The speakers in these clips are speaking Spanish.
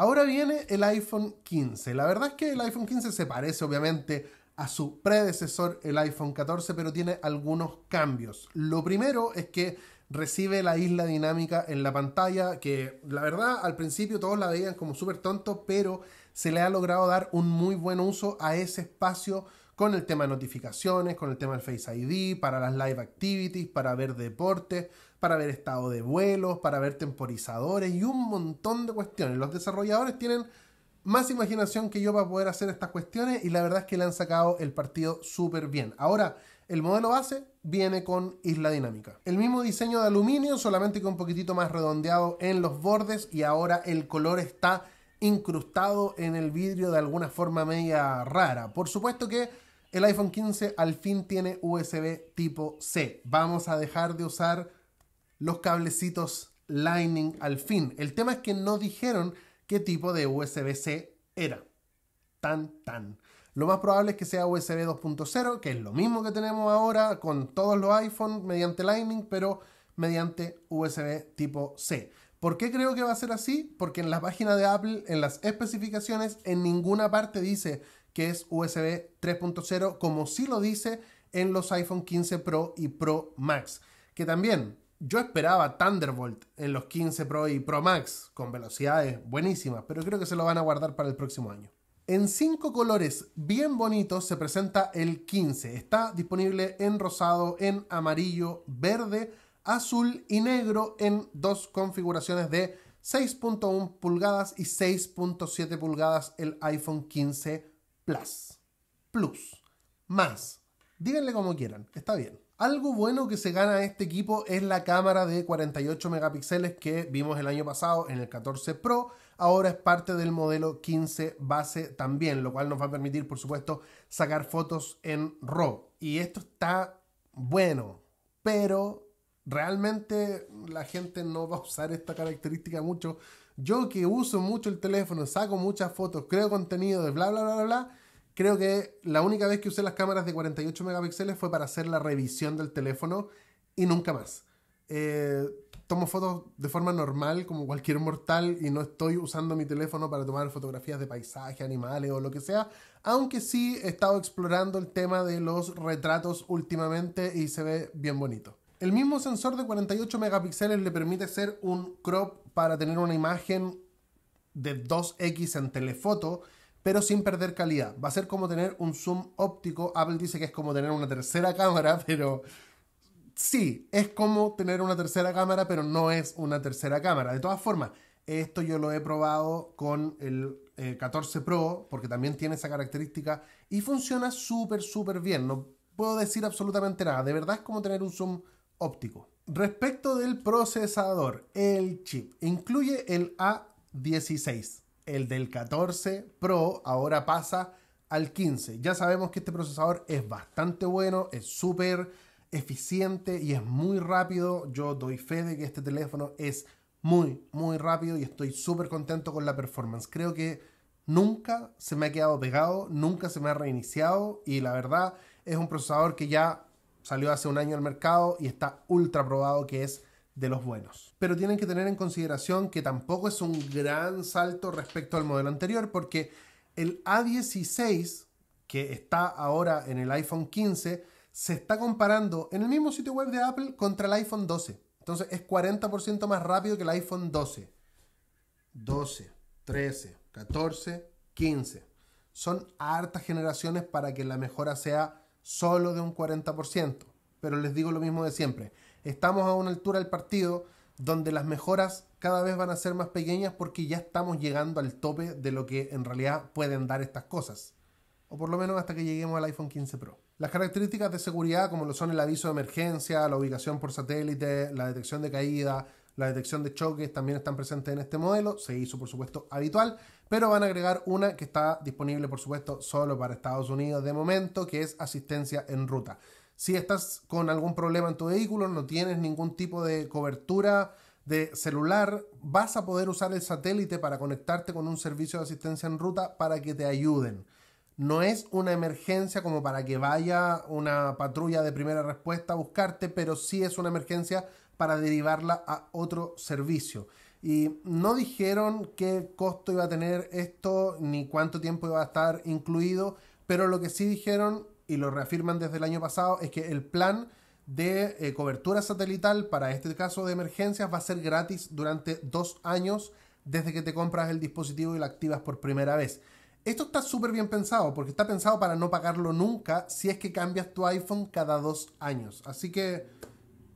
Ahora viene el iPhone 15. La verdad es que el iPhone 15 se parece obviamente a su predecesor, el iPhone 14, pero tiene algunos cambios. Lo primero es que recibe la isla dinámica en la pantalla, que la verdad al principio todos la veían como súper tonto, pero se le ha logrado dar un muy buen uso a ese espacio con el tema de notificaciones, con el tema del Face ID, para las live activities, para ver deporte para ver estado de vuelos, para ver temporizadores y un montón de cuestiones. Los desarrolladores tienen más imaginación que yo para poder hacer estas cuestiones y la verdad es que le han sacado el partido súper bien. Ahora, el modelo base viene con isla dinámica. El mismo diseño de aluminio, solamente con un poquitito más redondeado en los bordes y ahora el color está incrustado en el vidrio de alguna forma media rara. Por supuesto que el iPhone 15 al fin tiene USB tipo C. Vamos a dejar de usar los cablecitos Lightning al fin. El tema es que no dijeron qué tipo de USB-C era. Tan, tan. Lo más probable es que sea USB 2.0, que es lo mismo que tenemos ahora con todos los iPhone mediante Lightning, pero mediante USB tipo C. ¿Por qué creo que va a ser así? Porque en la página de Apple, en las especificaciones, en ninguna parte dice que es USB 3.0, como sí lo dice en los iPhone 15 Pro y Pro Max. Que también, yo esperaba Thunderbolt en los 15 Pro y Pro Max con velocidades buenísimas, pero creo que se lo van a guardar para el próximo año. En cinco colores bien bonitos se presenta el 15. Está disponible en rosado, en amarillo, verde, azul y negro en dos configuraciones de 6.1 pulgadas y 6.7 pulgadas el iPhone 15 Plus. Plus. Más. Díganle como quieran. Está bien. Algo bueno que se gana este equipo es la cámara de 48 megapíxeles que vimos el año pasado en el 14 Pro. Ahora es parte del modelo 15 base también, lo cual nos va a permitir, por supuesto, sacar fotos en RAW. Y esto está bueno, pero realmente la gente no va a usar esta característica mucho. Yo que uso mucho el teléfono, saco muchas fotos, creo contenido de bla, bla, bla, bla Creo que la única vez que usé las cámaras de 48 megapíxeles fue para hacer la revisión del teléfono y nunca más. Eh, tomo fotos de forma normal, como cualquier mortal, y no estoy usando mi teléfono para tomar fotografías de paisajes, animales o lo que sea. Aunque sí he estado explorando el tema de los retratos últimamente y se ve bien bonito. El mismo sensor de 48 megapíxeles le permite hacer un crop para tener una imagen de 2x en telefoto pero sin perder calidad. Va a ser como tener un zoom óptico. Apple dice que es como tener una tercera cámara, pero sí, es como tener una tercera cámara, pero no es una tercera cámara. De todas formas, esto yo lo he probado con el 14 eh, Pro, porque también tiene esa característica y funciona súper, súper bien. No puedo decir absolutamente nada. De verdad es como tener un zoom óptico. Respecto del procesador, el chip incluye el A16 el del 14 Pro ahora pasa al 15. Ya sabemos que este procesador es bastante bueno, es súper eficiente y es muy rápido. Yo doy fe de que este teléfono es muy, muy rápido y estoy súper contento con la performance. Creo que nunca se me ha quedado pegado, nunca se me ha reiniciado y la verdad es un procesador que ya salió hace un año al mercado y está ultra probado que es de los buenos. Pero tienen que tener en consideración que tampoco es un gran salto respecto al modelo anterior porque el A16 que está ahora en el iPhone 15 se está comparando en el mismo sitio web de Apple contra el iPhone 12. Entonces es 40% más rápido que el iPhone 12. 12, 13, 14, 15. Son hartas generaciones para que la mejora sea solo de un 40%. Pero les digo lo mismo de siempre Estamos a una altura del partido donde las mejoras cada vez van a ser más pequeñas porque ya estamos llegando al tope de lo que en realidad pueden dar estas cosas. O por lo menos hasta que lleguemos al iPhone 15 Pro. Las características de seguridad como lo son el aviso de emergencia, la ubicación por satélite, la detección de caída, la detección de choques también están presentes en este modelo, se hizo por supuesto habitual, pero van a agregar una que está disponible por supuesto solo para Estados Unidos de momento, que es asistencia en ruta. Si estás con algún problema en tu vehículo, no tienes ningún tipo de cobertura de celular, vas a poder usar el satélite para conectarte con un servicio de asistencia en ruta para que te ayuden. No es una emergencia como para que vaya una patrulla de primera respuesta a buscarte, pero sí es una emergencia para derivarla a otro servicio. Y no dijeron qué costo iba a tener esto ni cuánto tiempo iba a estar incluido, pero lo que sí dijeron y lo reafirman desde el año pasado, es que el plan de eh, cobertura satelital para este caso de emergencias va a ser gratis durante dos años desde que te compras el dispositivo y lo activas por primera vez. Esto está súper bien pensado porque está pensado para no pagarlo nunca si es que cambias tu iPhone cada dos años. Así que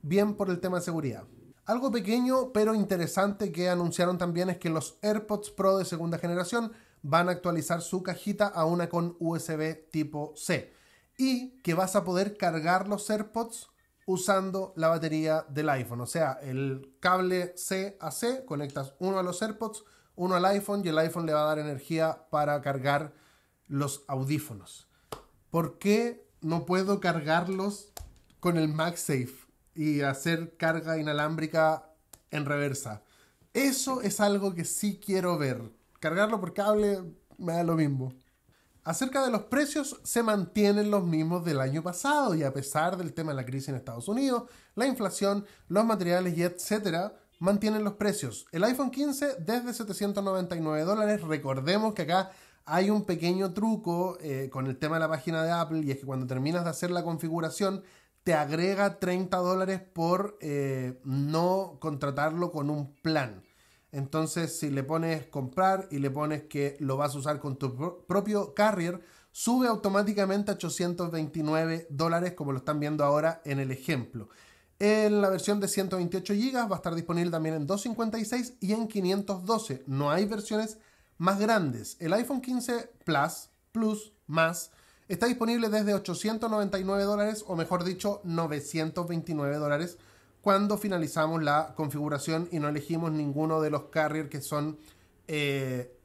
bien por el tema de seguridad. Algo pequeño pero interesante que anunciaron también es que los AirPods Pro de segunda generación van a actualizar su cajita a una con USB tipo C y que vas a poder cargar los AirPods usando la batería del iPhone. O sea, el cable C a C, conectas uno a los AirPods, uno al iPhone y el iPhone le va a dar energía para cargar los audífonos. ¿Por qué no puedo cargarlos con el MagSafe y hacer carga inalámbrica en reversa? Eso es algo que sí quiero ver. Cargarlo por cable me da lo mismo acerca de los precios se mantienen los mismos del año pasado y a pesar del tema de la crisis en Estados Unidos, la inflación, los materiales y etcétera, mantienen los precios. El iPhone 15 desde 799 dólares, recordemos que acá hay un pequeño truco eh, con el tema de la página de Apple y es que cuando terminas de hacer la configuración te agrega 30 dólares por eh, no contratarlo con un plan. Entonces, si le pones comprar y le pones que lo vas a usar con tu propio carrier, sube automáticamente a 829 dólares, como lo están viendo ahora en el ejemplo. En la versión de 128 GB va a estar disponible también en 256 y en 512. No hay versiones más grandes. El iPhone 15 Plus, Plus, más, está disponible desde 899 dólares, o mejor dicho, 929 dólares cuando finalizamos la configuración y no elegimos ninguno de los carriers que son eh,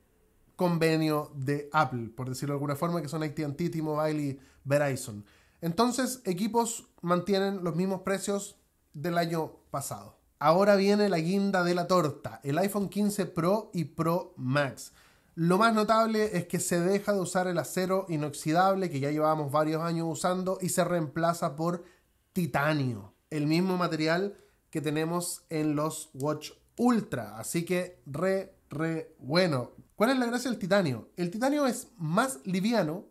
convenio de Apple, por decirlo de alguna forma, que son AT&T, T-Mobile y Verizon. Entonces, equipos mantienen los mismos precios del año pasado. Ahora viene la guinda de la torta, el iPhone 15 Pro y Pro Max. Lo más notable es que se deja de usar el acero inoxidable que ya llevábamos varios años usando y se reemplaza por titanio el mismo material que tenemos en los Watch Ultra. Así que re, re bueno. ¿Cuál es la gracia del titanio? El titanio es más liviano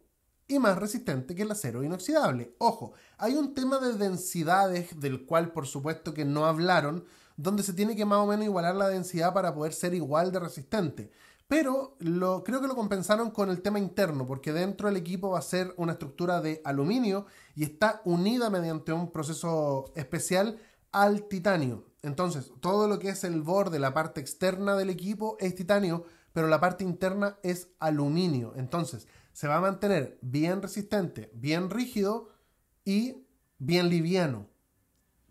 y más resistente que el acero inoxidable. Ojo, hay un tema de densidades del cual por supuesto que no hablaron, donde se tiene que más o menos igualar la densidad para poder ser igual de resistente. Pero creo que lo compensaron con el tema interno, porque dentro del equipo va a ser una estructura de aluminio y está unida mediante un proceso especial al titanio. Entonces, todo lo que es el borde, la parte externa del equipo es titanio, pero la parte interna es aluminio. Entonces, se va a mantener bien resistente, bien rígido y bien liviano.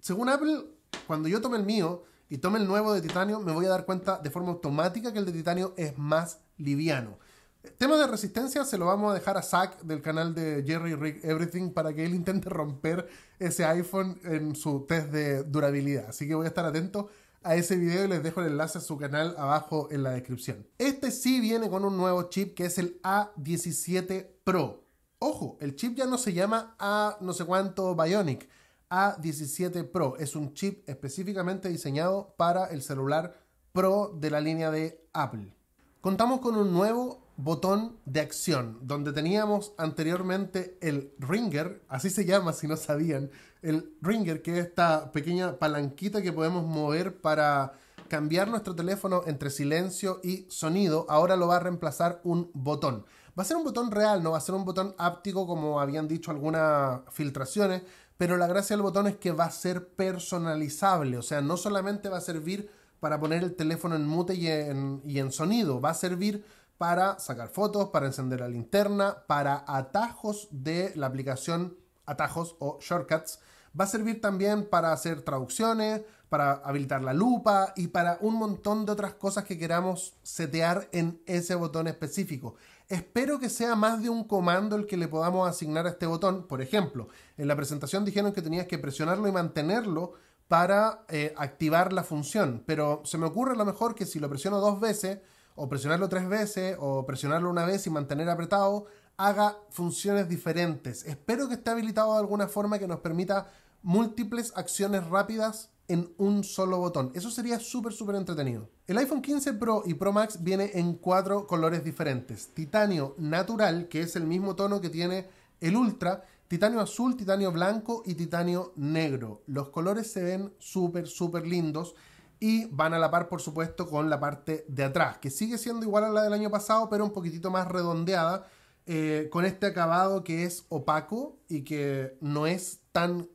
Según Apple, cuando yo tomé el mío, y tome el nuevo de titanio, me voy a dar cuenta de forma automática que el de titanio es más liviano. El tema de resistencia se lo vamos a dejar a Zach del canal de Jerry Rick Everything para que él intente romper ese iPhone en su test de durabilidad. Así que voy a estar atento a ese video y les dejo el enlace a su canal abajo en la descripción. Este sí viene con un nuevo chip que es el A17 Pro. Ojo, el chip ya no se llama A no sé cuánto Bionic a17 Pro. Es un chip específicamente diseñado para el celular Pro de la línea de Apple. Contamos con un nuevo botón de acción, donde teníamos anteriormente el ringer, así se llama si no sabían, el ringer, que es esta pequeña palanquita que podemos mover para cambiar nuestro teléfono entre silencio y sonido, ahora lo va a reemplazar un botón. Va a ser un botón real, no va a ser un botón áptico como habían dicho algunas filtraciones, pero la gracia del botón es que va a ser personalizable, o sea, no solamente va a servir para poner el teléfono en mute y en, sonido, va a servir para sacar fotos, para encender la linterna, para atajos de la aplicación atajos o shortcuts. Va a servir también para hacer traducciones, para habilitar la lupa y para un montón de otras cosas que queramos setear en ese botón específico. Espero que sea más de un comando el que le podamos asignar a este botón. Por ejemplo, en la presentación dijeron que tenías que presionarlo y mantenerlo para eh, activar la función, pero se me ocurre a lo mejor que si lo presiono dos veces, o presionarlo tres veces, o presionarlo una vez y mantener apretado, haga funciones diferentes. Espero que esté habilitado de alguna forma que nos permita múltiples acciones rápidas en un solo botón. Eso sería súper, súper entretenido. El iPhone 15 Pro y Pro Max viene en cuatro colores diferentes. Titanio natural, que es el mismo tono que tiene el Ultra, titanio azul, titanio blanco y titanio negro. Los colores se ven súper, súper lindos y van a la par, por supuesto, con la parte de atrás, que sigue siendo igual a la del año pasado, pero un poquitito más redondeada, eh, con este acabado que es opaco y que no es tan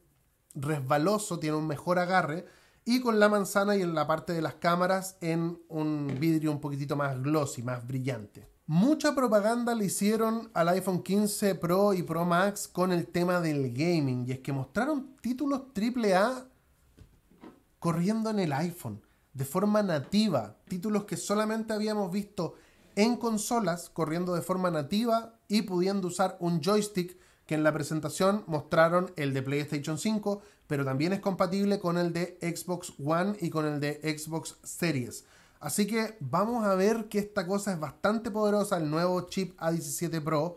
resbaloso, tiene un mejor agarre, y con la manzana y en la parte de las cámaras en un vidrio un poquitito más glossy, más brillante. Mucha propaganda le hicieron al iPhone 15 Pro y Pro Max con el tema del gaming, y es que mostraron títulos AAA corriendo en el iPhone, de forma nativa, títulos que solamente habíamos visto en consolas corriendo de forma nativa y pudiendo usar un joystick en la presentación mostraron el de PlayStation 5, pero también es compatible con el de Xbox One y con el de Xbox Series. Así que vamos a ver que esta cosa es bastante poderosa, el nuevo chip A17 Pro,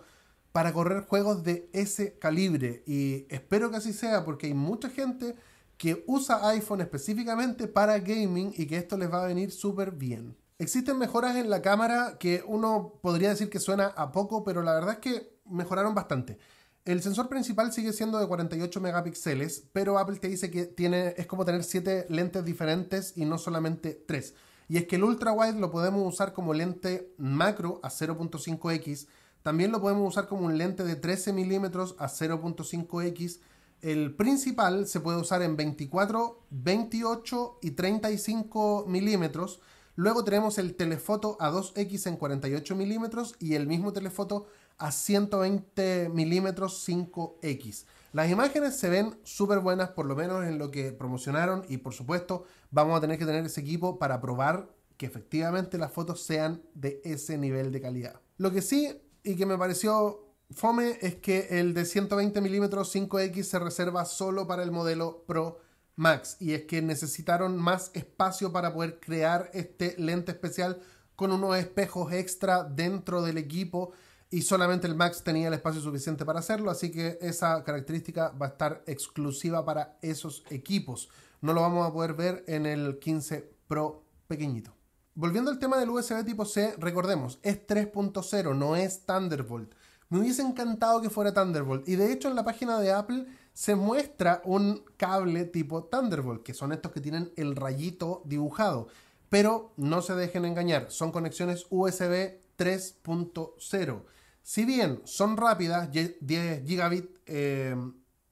para correr juegos de ese calibre. Y espero que así sea, porque hay mucha gente que usa iPhone específicamente para gaming y que esto les va a venir súper bien. Existen mejoras en la cámara que uno podría decir que suena a poco, pero la verdad es que mejoraron bastante. El sensor principal sigue siendo de 48 megapíxeles, pero Apple te dice que tiene, es como tener 7 lentes diferentes y no solamente 3. Y es que el ultra wide lo podemos usar como lente macro a 0.5x, también lo podemos usar como un lente de 13 milímetros a 0.5x. El principal se puede usar en 24, 28 y 35 milímetros. Luego tenemos el telefoto a 2x en 48 milímetros y el mismo telefoto a 120 milímetros 5X. Las imágenes se ven súper buenas, por lo menos en lo que promocionaron, y por supuesto vamos a tener que tener ese equipo para probar que efectivamente las fotos sean de ese nivel de calidad. Lo que sí, y que me pareció fome, es que el de 120 milímetros 5X se reserva solo para el modelo Pro Max, y es que necesitaron más espacio para poder crear este lente especial con unos espejos extra dentro del equipo y solamente el Max tenía el espacio suficiente para hacerlo, así que esa característica va a estar exclusiva para esos equipos. No lo vamos a poder ver en el 15 Pro pequeñito. Volviendo al tema del USB tipo C, recordemos, es 3.0, no es Thunderbolt. Me hubiese encantado que fuera Thunderbolt. Y de hecho en la página de Apple se muestra un cable tipo Thunderbolt, que son estos que tienen el rayito dibujado. Pero no se dejen engañar, son conexiones USB 3.0. Si bien son rápidas, 10 gigabit eh,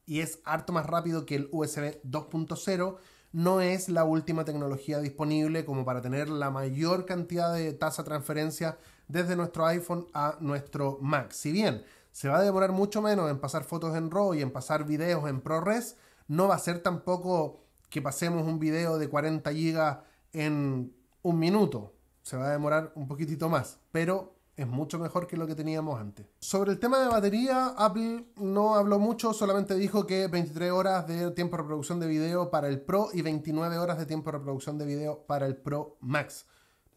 y es harto más rápido que el USB 2.0, no es la última tecnología disponible como para tener la mayor cantidad de tasa de transferencia desde nuestro iPhone a nuestro Mac. Si bien se va a demorar mucho menos en pasar fotos en RAW y en pasar videos en ProRes, no va a ser tampoco que pasemos un video de 40 GB en un minuto se va a demorar un poquitito más, pero es mucho mejor que lo que teníamos antes. Sobre el tema de batería, Apple no habló mucho, solamente dijo que 23 horas de tiempo de reproducción de video para el Pro y 29 horas de tiempo de reproducción de video para el Pro Max.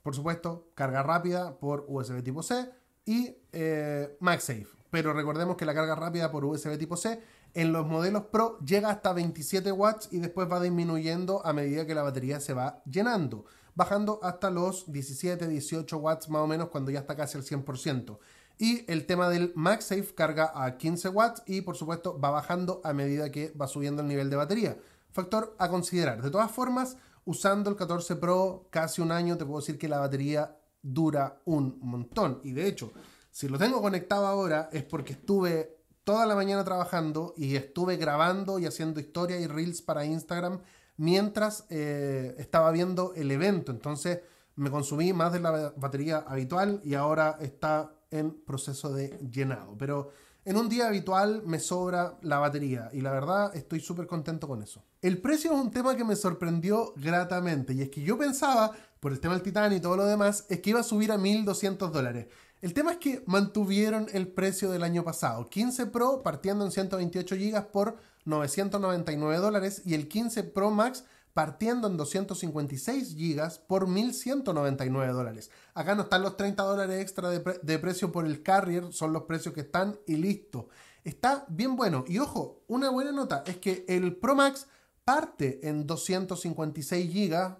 Por supuesto, carga rápida por USB tipo C y eh, MagSafe. Pero recordemos que la carga rápida por USB tipo C en los modelos Pro llega hasta 27 watts y después va disminuyendo a medida que la batería se va llenando bajando hasta los 17, 18 watts más o menos cuando ya está casi al 100%. Y el tema del MagSafe carga a 15 watts y por supuesto va bajando a medida que va subiendo el nivel de batería. Factor a considerar. De todas formas, usando el 14 Pro casi un año, te puedo decir que la batería dura un montón. Y de hecho, si lo tengo conectado ahora es porque estuve toda la mañana trabajando y estuve grabando y haciendo historias y reels para Instagram mientras eh, estaba viendo el evento. Entonces me consumí más de la batería habitual y ahora está en proceso de llenado. Pero en un día habitual me sobra la batería y la verdad estoy súper contento con eso. El precio es un tema que me sorprendió gratamente y es que yo pensaba, por el tema del Titán y todo lo demás, es que iba a subir a 1200 dólares. El tema es que mantuvieron el precio del año pasado, 15 Pro partiendo en 128 GB por 999 dólares y el 15 Pro Max partiendo en 256 gigas por 1.199 dólares. Acá no están los 30 dólares extra de, precio por el carrier, son los precios que están y listo. Está bien bueno. Y ojo, una buena nota es que el Pro Max parte en 256 gigas,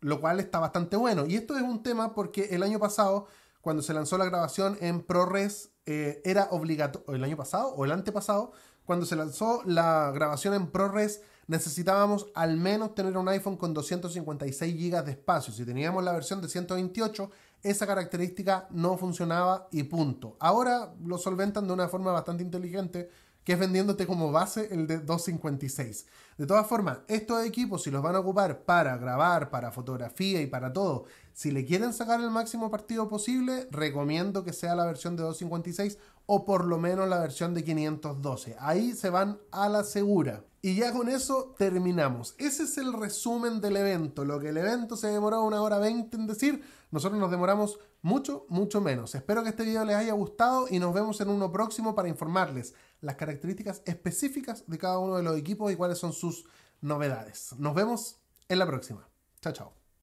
lo cual está bastante bueno. Y esto es un tema porque el año pasado, cuando se lanzó la grabación en ProRes, eh, era obligatorio, el año pasado o el antepasado, cuando se lanzó la grabación en ProRes, necesitábamos al menos tener un iPhone con 256 GB de espacio. Si teníamos la versión de 128, esa característica no funcionaba y punto. Ahora lo solventan de una forma bastante inteligente que es vendiéndote como base el de 256. De todas formas, estos equipos, si los van a ocupar para grabar, para fotografía y para todo, si le quieren sacar el máximo partido posible, recomiendo que sea la versión de 256 o por lo menos la versión de 512. Ahí se van a la segura. Y ya con eso terminamos. Ese es el resumen del evento. Lo que el evento se demoró una hora 20 en decir, nosotros nos demoramos mucho, mucho menos. Espero que este video les haya gustado y nos vemos en uno próximo para informarles las características específicas de cada uno de los equipos y cuáles son sus novedades. Nos vemos en la próxima. Chao, chao.